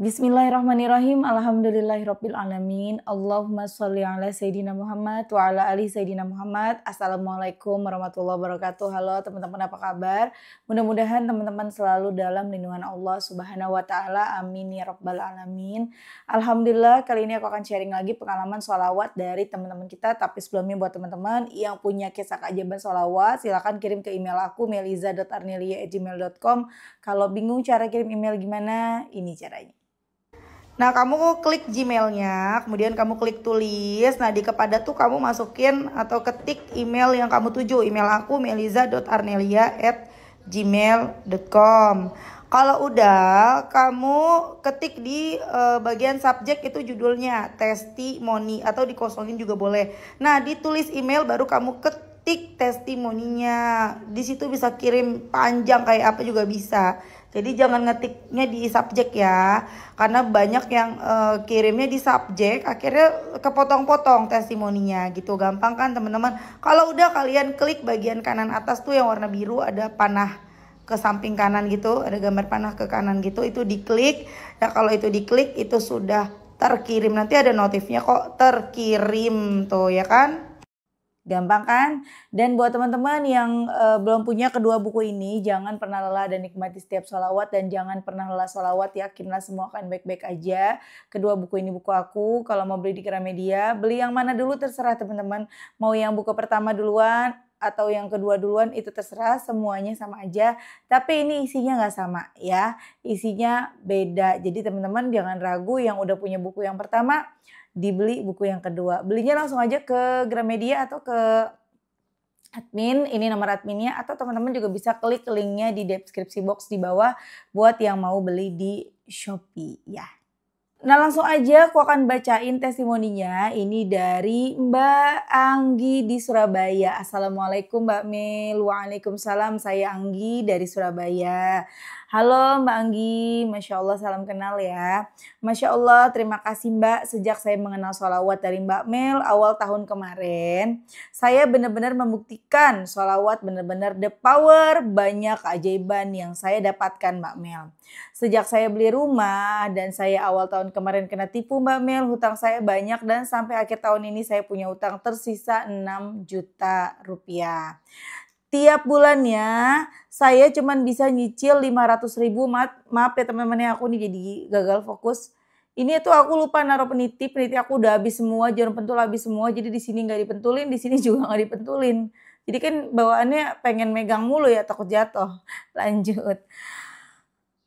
Bismillahirrahmanirrahim. Alhamdulillahirabbil alamin. Allahumma sholli ala sayidina Muhammad wa ala ali sayidina Muhammad. Assalamualaikum warahmatullahi wabarakatuh. Halo teman-teman apa kabar? Mudah-mudahan teman-teman selalu dalam lindungan Allah Subhanahu wa taala. Amin ya rabbal alamin. Alhamdulillah kali ini aku akan sharing lagi pengalaman sholawat dari teman-teman kita. Tapi sebelumnya buat teman-teman yang punya kisah keajaiban sholawat, silakan kirim ke email aku meliza.arnelia@gmail.com. Kalau bingung cara kirim email gimana, ini caranya. Nah, kamu klik Gmailnya, kemudian kamu klik tulis. Nah, di kepada tuh kamu masukin atau ketik email yang kamu tuju. Email aku meliza.arnelia@gmail.com. Kalau udah, kamu ketik di uh, bagian subjek itu judulnya testimoni atau dikosongin juga boleh. Nah, ditulis email baru kamu ketik testimoninya. Di situ bisa kirim panjang kayak apa juga bisa. Jadi jangan ngetiknya di subjek ya, karena banyak yang uh, kirimnya di subjek, akhirnya kepotong-potong testimoninya gitu. Gampang kan teman-teman? Kalau udah kalian klik bagian kanan atas tuh yang warna biru ada panah ke samping kanan gitu, ada gambar panah ke kanan gitu, itu diklik. Nah kalau itu diklik itu sudah terkirim. Nanti ada notifnya kok terkirim tuh ya kan? Gampang kan? Dan buat teman-teman yang uh, belum punya kedua buku ini, jangan pernah lelah dan nikmati setiap sholawat dan jangan pernah lelah sholawat. Yakinlah semua akan baik-baik aja. Kedua buku ini buku aku. Kalau mau beli di Gramedia, beli yang mana dulu terserah teman-teman. Mau yang buku pertama duluan atau yang kedua duluan itu terserah semuanya sama aja tapi ini isinya nggak sama ya isinya beda jadi teman-teman jangan ragu yang udah punya buku yang pertama dibeli buku yang kedua. Belinya langsung aja ke Gramedia atau ke admin, ini nomor adminnya atau teman-teman juga bisa klik linknya di deskripsi box di bawah buat yang mau beli di Shopee ya. Nah langsung aja aku akan bacain testimoninya. Ini dari Mbak Anggi di Surabaya. Assalamualaikum Mbak Mel. Waalaikumsalam. Saya Anggi dari Surabaya. Halo Mbak Anggi. Masya Allah salam kenal ya. Masya Allah terima kasih Mbak. Sejak saya mengenal sholawat dari Mbak Mel awal tahun kemarin. Saya benar-benar membuktikan sholawat benar-benar the power. Banyak keajaiban yang saya dapatkan Mbak Mel. Sejak saya beli rumah dan saya awal tahun kemarin kena tipu Mbak Mel, hutang saya banyak dan sampai akhir tahun ini saya punya hutang tersisa 6 juta rupiah. Tiap bulannya saya cuman bisa nyicil 500 ribu, maaf, maaf ya teman-teman ya, aku nih jadi gagal fokus ini tuh aku lupa naruh peniti, peniti aku udah habis semua, jarum pentul habis semua, jadi di sini nggak dipentulin, di sini juga nggak dipentulin. Jadi kan bawaannya pengen megang mulu ya takut jatuh. Lanjut.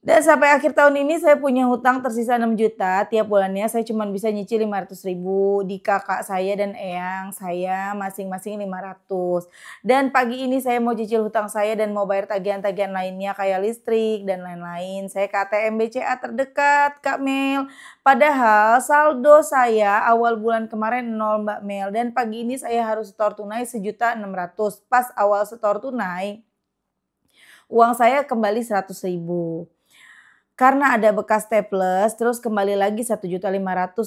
Dan sampai akhir tahun ini saya punya hutang tersisa 6 juta. Tiap bulannya saya cuma bisa nyicil 500 ribu. Di kakak saya dan eyang saya masing-masing 500. Dan pagi ini saya mau cicil hutang saya dan mau bayar tagihan-tagihan lainnya kayak listrik dan lain-lain. Saya ke ATM BCA terdekat Kak Mel. Padahal saldo saya awal bulan kemarin 0 Mbak Mel. Dan pagi ini saya harus setor tunai sejuta 600. Pas awal setor tunai uang saya kembali 100 ribu. Karena ada bekas staples, terus kembali lagi 1.500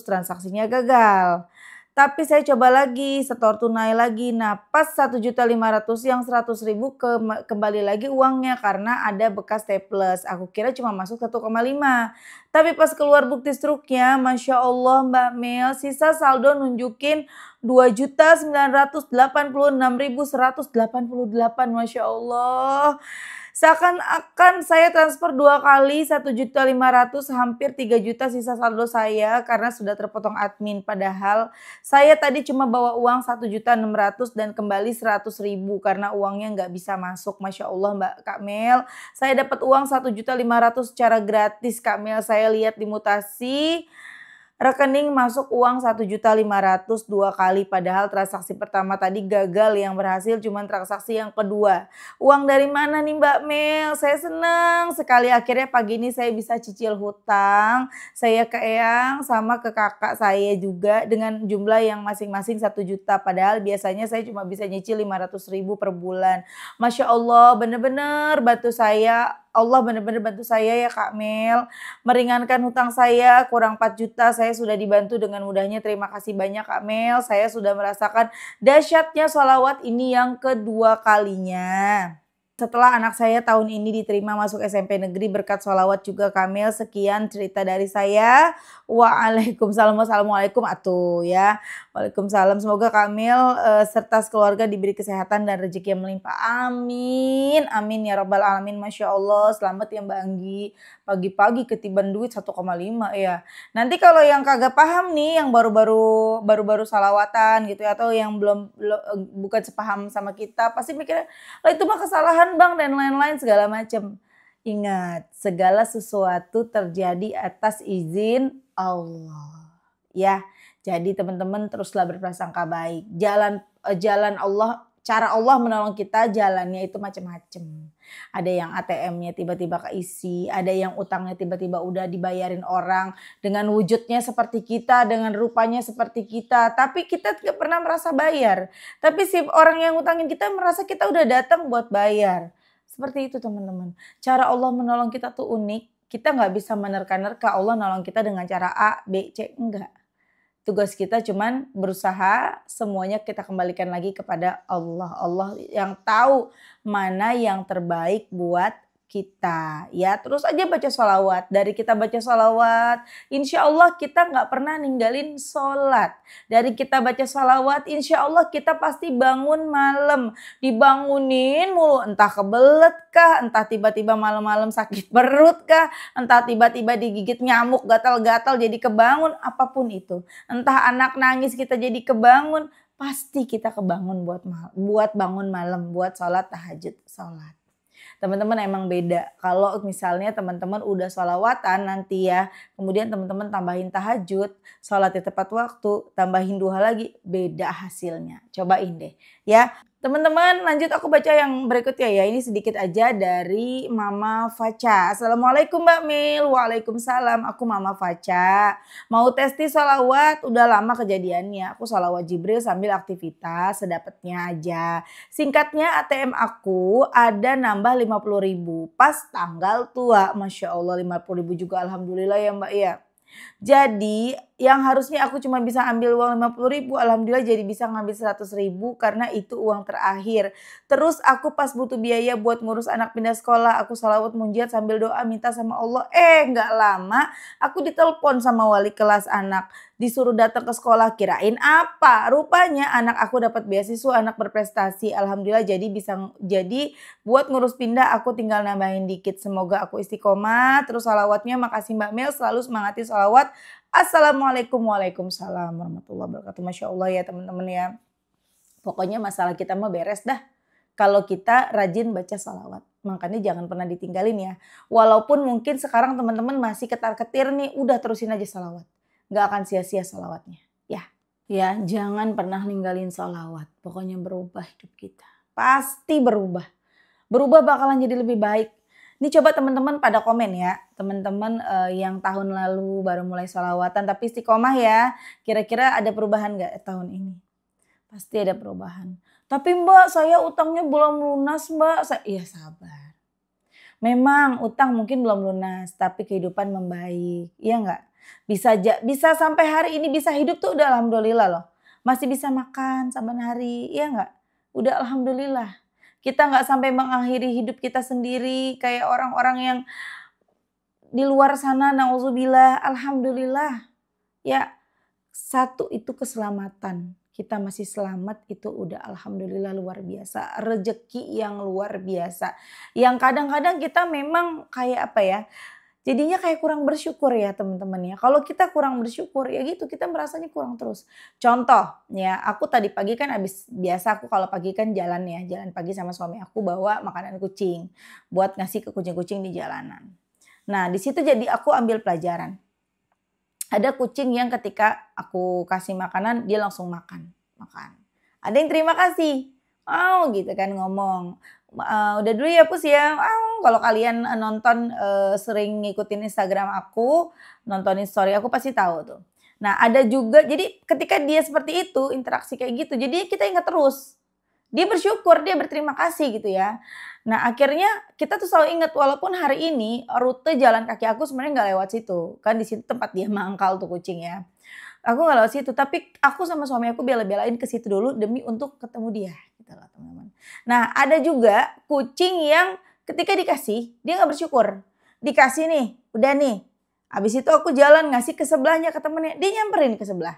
transaksinya gagal. Tapi saya coba lagi, setor tunai lagi. Nah pas 1.500 yang 100.000 ke, kembali lagi uangnya karena ada bekas staples. Aku kira cuma masuk 1,5. Tapi pas keluar bukti struknya, Masya Allah Mbak Mel, sisa saldo nunjukin 2.986.188 Masya Allah. Seakan-akan saya transfer dua kali satu juta lima ratus hampir tiga juta sisa saldo saya karena sudah terpotong admin. Padahal saya tadi cuma bawa uang satu juta enam ratus dan kembali seratus ribu karena uangnya nggak bisa masuk. Masya Allah Mbak Kak Mel, saya dapat uang satu juta lima ratus secara gratis Kak Mel. Saya lihat di mutasi rekening masuk uang satu juta lima ratus dua kali padahal transaksi pertama tadi gagal yang berhasil cuma transaksi yang kedua. Uang dari mana nih Mbak Mel? Saya senang sekali akhirnya pagi ini saya bisa cicil hutang. Saya ke Eyang sama ke kakak saya juga dengan jumlah yang masing-masing 1 juta padahal biasanya saya cuma bisa nyicil lima ratus ribu per bulan. Masya Allah bener-bener bantu saya Allah benar-benar bantu saya ya Kak Mel. Meringankan hutang saya kurang 4 juta saya sudah dibantu dengan mudahnya. Terima kasih banyak Kak Mel. Saya sudah merasakan dahsyatnya sholawat ini yang kedua kalinya. Setelah anak saya tahun ini diterima masuk SMP Negeri berkat sholawat juga Kamil. Sekian cerita dari saya. Waalaikumsalam. Assalamualaikum atuh ya. Waalaikumsalam. Semoga Kamil uh, serta keluarga diberi kesehatan dan rezeki yang melimpah. Amin. Amin ya rabbal alamin. Masya Allah. Selamat yang Mbak Anggi. Pagi-pagi ketiban duit 1,5 ya. Nanti kalau yang kagak paham nih yang baru-baru baru-baru salawatan gitu ya atau yang belum, belum eh, bukan sepaham sama kita pasti mikirnya, "Lah itu mah kesalahan urusan bank dan lain-lain segala macam. Ingat, segala sesuatu terjadi atas izin Allah. Ya, jadi teman-teman teruslah berprasangka baik. Jalan eh, jalan Allah, cara Allah menolong kita, jalannya itu macam-macam ada yang ATM-nya tiba-tiba keisi, ada yang utangnya tiba-tiba udah dibayarin orang dengan wujudnya seperti kita, dengan rupanya seperti kita, tapi kita tidak pernah merasa bayar. Tapi si orang yang utangin kita merasa kita udah datang buat bayar. Seperti itu teman-teman. Cara Allah menolong kita tuh unik. Kita nggak bisa menerka-nerka Allah nolong kita dengan cara A, B, C. Enggak tugas kita cuman berusaha semuanya kita kembalikan lagi kepada Allah. Allah yang tahu mana yang terbaik buat kita ya terus aja baca sholawat dari kita baca sholawat insya Allah kita nggak pernah ninggalin sholat dari kita baca sholawat insya Allah kita pasti bangun malam dibangunin mulu entah kebelet kah entah tiba-tiba malam-malam sakit perut kah entah tiba-tiba digigit nyamuk gatal-gatal jadi kebangun apapun itu entah anak nangis kita jadi kebangun pasti kita kebangun buat buat bangun malam buat sholat tahajud sholat teman-teman emang beda. Kalau misalnya teman-teman udah sholawatan nanti ya, kemudian teman-teman tambahin tahajud, sholat di tepat waktu, tambahin duha lagi, beda hasilnya. Cobain deh ya. Teman-teman, lanjut aku baca yang berikutnya ya. Ini sedikit aja dari Mama Faca. Assalamualaikum Mbak Mil. Waalaikumsalam. Aku Mama Faca. Mau testi salawat? Udah lama kejadiannya. Aku salawat Jibril sambil aktivitas sedapatnya aja. Singkatnya ATM aku ada nambah 50 ribu. Pas tanggal tua. Masya Allah 50 ribu juga. Alhamdulillah ya Mbak ya. Jadi yang harusnya aku cuma bisa ambil uang 50 ribu, alhamdulillah jadi bisa ngambil 100 ribu karena itu uang terakhir. Terus aku pas butuh biaya buat ngurus anak pindah sekolah, aku salawat munjiat sambil doa minta sama Allah. Eh nggak lama aku ditelepon sama wali kelas anak, disuruh datang ke sekolah kirain apa. Rupanya anak aku dapat beasiswa anak berprestasi, alhamdulillah jadi bisa jadi buat ngurus pindah aku tinggal nambahin dikit. Semoga aku istiqomah, terus salawatnya makasih Mbak Mel selalu semangati salawat Assalamualaikum Waalaikumsalam warahmatullahi wabarakatuh. Masya Allah ya teman-teman ya. Pokoknya masalah kita mau beres dah. Kalau kita rajin baca salawat. Makanya jangan pernah ditinggalin ya. Walaupun mungkin sekarang teman-teman masih ketar-ketir nih. Udah terusin aja salawat. Gak akan sia-sia salawatnya. Ya. Ya jangan pernah ninggalin salawat. Pokoknya berubah hidup kita. Pasti berubah. Berubah bakalan jadi lebih baik ini coba teman-teman pada komen ya, teman-teman uh, yang tahun lalu baru mulai sholawatan tapi istiqomah ya. Kira-kira ada perubahan gak tahun ini? Pasti ada perubahan. Tapi mbak saya utangnya belum lunas mbak. saya, iya sabar. Memang utang mungkin belum lunas tapi kehidupan membaik. Iya nggak? Bisa bisa sampai hari ini bisa hidup tuh udah alhamdulillah loh. Masih bisa makan sampai hari, iya nggak? Udah alhamdulillah kita nggak sampai mengakhiri hidup kita sendiri kayak orang-orang yang di luar sana nauzubillah alhamdulillah ya satu itu keselamatan kita masih selamat itu udah alhamdulillah luar biasa rezeki yang luar biasa yang kadang-kadang kita memang kayak apa ya jadinya kayak kurang bersyukur ya teman-teman ya. Kalau kita kurang bersyukur ya gitu kita merasanya kurang terus. Contoh ya, aku tadi pagi kan habis biasa aku kalau pagi kan jalan ya, jalan pagi sama suami aku bawa makanan kucing buat ngasih ke kucing-kucing di jalanan. Nah, di situ jadi aku ambil pelajaran. Ada kucing yang ketika aku kasih makanan dia langsung makan, makan. Ada yang terima kasih. Oh gitu kan ngomong. Uh, udah dulu ya pus ya. Oh kalau kalian eh, nonton uh, sering ngikutin Instagram aku, nonton story aku pasti tahu tuh. Nah, ada juga jadi ketika dia seperti itu, interaksi kayak gitu. Jadi kita ingat terus. Dia bersyukur, dia berterima kasih gitu ya. Nah, akhirnya kita tuh selalu ingat walaupun hari ini rute jalan kaki aku sebenarnya nggak lewat situ. Kan di situ tempat dia mangkal tuh kucing ya. Aku nggak lewat situ, tapi aku sama suami aku bela-belain ke situ dulu demi untuk ketemu dia gitu Nah, ada juga kucing yang ketika dikasih, dia nggak bersyukur. Dikasih nih, udah nih. Habis itu aku jalan ngasih ke sebelahnya ke temennya, dia nyamperin ke sebelah.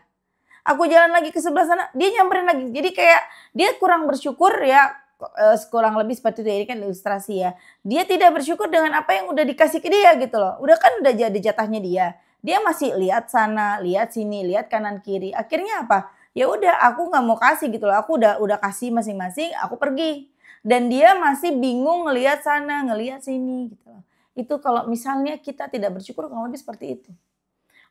Aku jalan lagi ke sebelah sana, dia nyamperin lagi. Jadi kayak dia kurang bersyukur ya, eh, kurang lebih seperti itu. Ini kan ilustrasi ya. Dia tidak bersyukur dengan apa yang udah dikasih ke dia gitu loh. Udah kan udah jadi jatahnya dia. Dia masih lihat sana, lihat sini, lihat kanan kiri. Akhirnya apa? Ya udah, aku nggak mau kasih gitu loh. Aku udah udah kasih masing-masing, aku pergi dan dia masih bingung ngelihat sana, ngelihat sini gitu loh. Itu kalau misalnya kita tidak bersyukur kalau lebih seperti itu.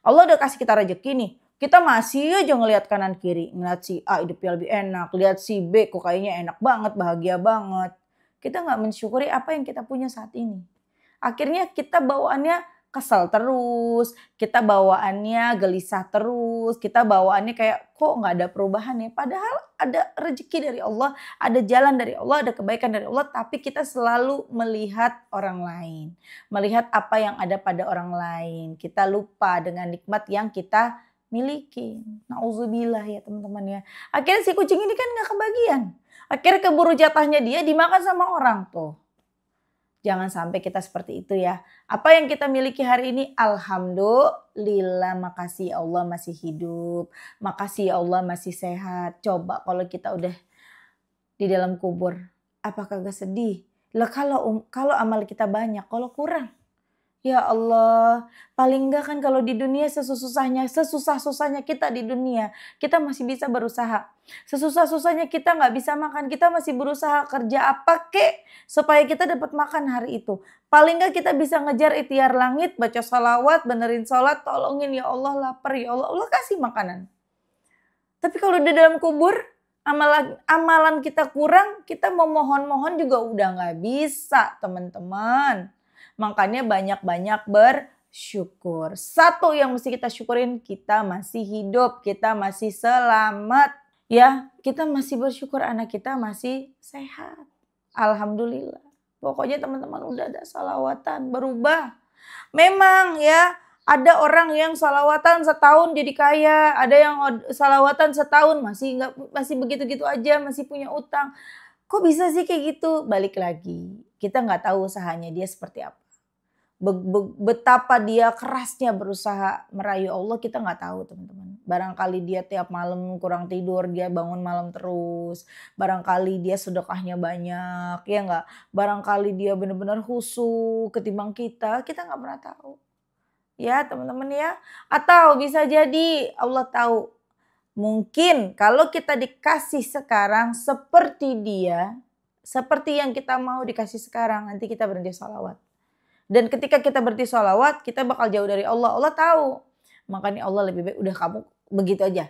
Allah udah kasih kita rezeki nih, kita masih aja ngelihat kanan kiri, ngelihat si A hidupnya lebih enak, lihat si B kok kayaknya enak banget, bahagia banget. Kita nggak mensyukuri apa yang kita punya saat ini. Akhirnya kita bawaannya kesel terus, kita bawaannya gelisah terus, kita bawaannya kayak kok nggak ada perubahan ya. Padahal ada rezeki dari Allah, ada jalan dari Allah, ada kebaikan dari Allah, tapi kita selalu melihat orang lain, melihat apa yang ada pada orang lain. Kita lupa dengan nikmat yang kita miliki. Nauzubillah ya teman-teman ya. Akhirnya si kucing ini kan nggak kebagian. Akhirnya keburu jatahnya dia dimakan sama orang tuh. Jangan sampai kita seperti itu ya. Apa yang kita miliki hari ini? Alhamdulillah, makasih ya Allah masih hidup. Makasih ya Allah masih sehat. Coba kalau kita udah di dalam kubur, apakah gak sedih? Lah kalau um, kalau amal kita banyak, kalau kurang Ya Allah, paling enggak kan kalau di dunia sesusahnya, sesusah-susahnya kita di dunia, kita masih bisa berusaha. Sesusah-susahnya kita nggak bisa makan, kita masih berusaha kerja apa kek supaya kita dapat makan hari itu. Paling enggak kita bisa ngejar ikhtiar langit, baca salawat, benerin sholat, tolongin ya Allah lapar ya Allah, Allah kasih makanan. Tapi kalau di dalam kubur, amalan, amalan kita kurang, kita mau mohon-mohon juga udah nggak bisa teman-teman. Makanya banyak-banyak bersyukur. Satu yang mesti kita syukurin, kita masih hidup, kita masih selamat. Ya, kita masih bersyukur anak kita masih sehat. Alhamdulillah. Pokoknya teman-teman udah ada salawatan, berubah. Memang ya, ada orang yang salawatan setahun jadi kaya, ada yang salawatan setahun masih nggak masih begitu-gitu aja, masih punya utang. Kok bisa sih kayak gitu? Balik lagi, kita nggak tahu usahanya dia seperti apa betapa dia kerasnya berusaha merayu Allah kita nggak tahu teman-teman. Barangkali dia tiap malam kurang tidur, dia bangun malam terus. Barangkali dia sedekahnya banyak, ya nggak. Barangkali dia benar-benar husu ketimbang kita, kita nggak pernah tahu. Ya teman-teman ya. Atau bisa jadi Allah tahu. Mungkin kalau kita dikasih sekarang seperti dia, seperti yang kita mau dikasih sekarang, nanti kita berhenti salawat dan ketika kita berarti sholawat, kita bakal jauh dari Allah. Allah tahu. Makanya Allah lebih baik udah kamu begitu aja.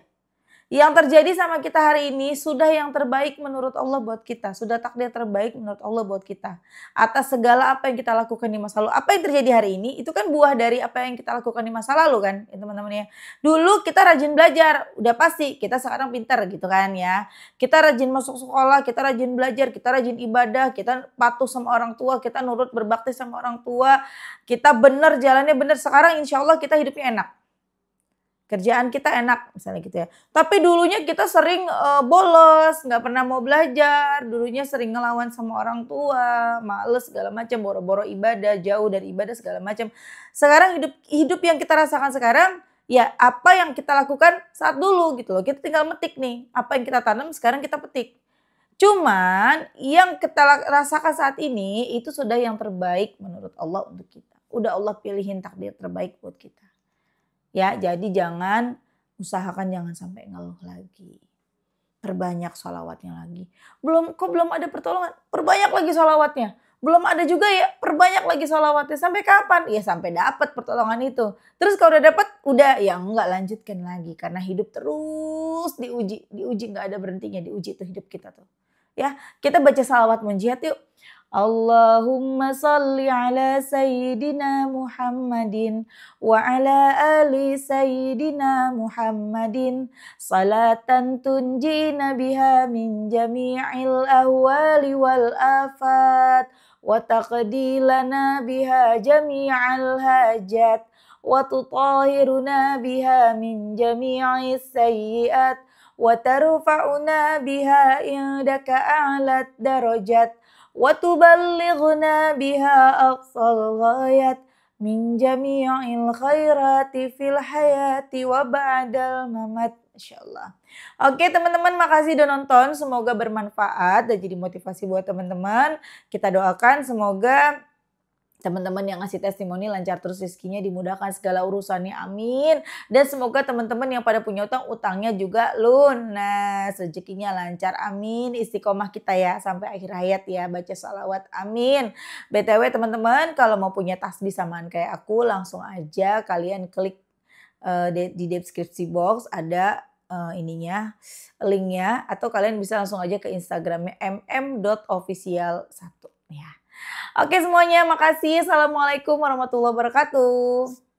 Yang terjadi sama kita hari ini sudah yang terbaik menurut Allah buat kita. Sudah takdir terbaik menurut Allah buat kita. Atas segala apa yang kita lakukan di masa lalu. Apa yang terjadi hari ini itu kan buah dari apa yang kita lakukan di masa lalu kan ya teman-teman ya. Dulu kita rajin belajar. Udah pasti kita sekarang pintar gitu kan ya. Kita rajin masuk sekolah, kita rajin belajar, kita rajin ibadah, kita patuh sama orang tua, kita nurut berbakti sama orang tua. Kita benar jalannya benar. Sekarang insya Allah kita hidupnya enak kerjaan kita enak misalnya gitu ya. Tapi dulunya kita sering uh, bolos, nggak pernah mau belajar, dulunya sering ngelawan sama orang tua, males segala macam, boro-boro ibadah, jauh dari ibadah segala macam. Sekarang hidup hidup yang kita rasakan sekarang ya apa yang kita lakukan saat dulu gitu loh. Kita tinggal metik nih, apa yang kita tanam sekarang kita petik. Cuman yang kita rasakan saat ini itu sudah yang terbaik menurut Allah untuk kita. Udah Allah pilihin takdir terbaik buat kita. Ya, jadi jangan usahakan jangan sampai ngeluh lagi. Perbanyak sholawatnya lagi. Belum kok belum ada pertolongan, perbanyak lagi sholawatnya. Belum ada juga ya, perbanyak lagi sholawatnya. Sampai kapan? Ya sampai dapat pertolongan itu. Terus kalau udah dapat, udah ya nggak lanjutkan lagi karena hidup terus diuji, diuji nggak ada berhentinya, diuji itu hidup kita tuh. Ya, kita baca salawat munjiat yuk. Allahumma salli ala Sayyidina Muhammadin wa ala ali Sayyidina Muhammadin salatan tunjina biha min jami'il awali wal afat wa taqdilana biha jami'al hajat wa biha min من sayyiat wa وترفعنا biha indaka a'lat darajat وتبلغنا بها أقصى الغايات من جميع الخيرات في الحياة وبعد الممات Insya Allah. Oke teman-teman makasih udah nonton. Semoga bermanfaat dan jadi motivasi buat teman-teman. Kita doakan semoga Teman-teman yang ngasih testimoni lancar terus rezekinya dimudahkan segala urusannya. Amin. Dan semoga teman-teman yang pada punya utang utangnya juga lunas, rezekinya lancar. Amin. Istiqomah kita ya sampai akhir hayat ya baca salawat. Amin. BTW teman-teman kalau mau punya tas tasbih samaan kayak aku langsung aja kalian klik eh, di, deskripsi box ada uh, ininya linknya atau kalian bisa langsung aja ke Instagramnya mm.official1 ya. Oke semuanya, makasih. Assalamualaikum warahmatullahi wabarakatuh.